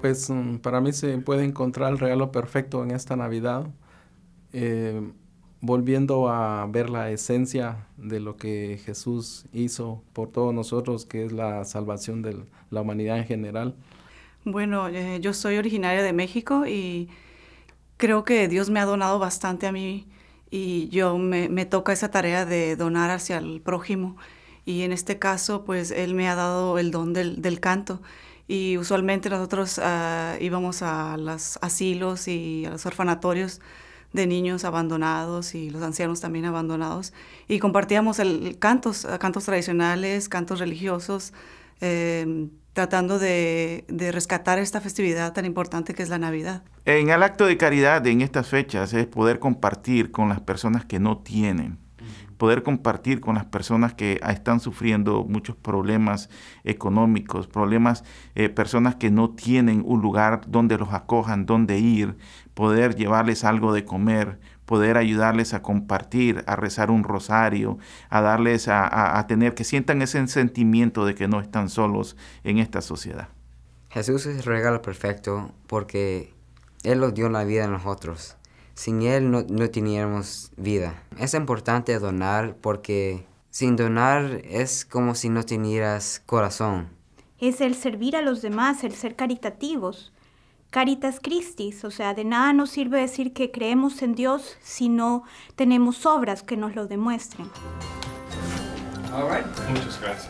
pues mm, para mí se puede encontrar el regalo perfecto en esta Navidad, eh, volviendo a ver la esencia de lo que Jesús hizo por todos nosotros, que es la salvación de la humanidad en general. Bueno, eh, yo soy originaria de México y creo que Dios me ha donado bastante a mí y yo me, toca esa tarea de donar hacia el prójimo y en este caso pues Él me ha dado el don del canto y usualmente nosotros ah, íbamos a los asilos y a los orfanatorios de niños abandonados y los ancianos también abandonados y compartíamos el, cantos, ah, cantos tradicionales, cantos religiosos, em, tratando de, de, rescatar esta festividad tan importante que es la Navidad. En el acto de caridad en estas fechas es poder compartir con las personas que no tienen poder compartir con las personas que ah, están sufriendo muchos problemas económicos, problemas, eh, personas que no tienen un lugar donde los acojan, donde ir, poder llevarles algo de comer, poder ayudarles a compartir, a rezar un rosario, a darles a, tener que sientan ese sentimiento de que no están solos en esta sociedad. Jesús es el regalo perfecto porque Él nos dio la vida a nosotros sin Él no, no teníamos vida. Es importante donar porque sin donar es como si no tuvieras corazón. Es el servir a los demás, el ser caritativos. Caritas Christis, o sea, de nada nos sirve decir que creemos en Dios si no tenemos obras que nos lo demuestren. Muchas gracias.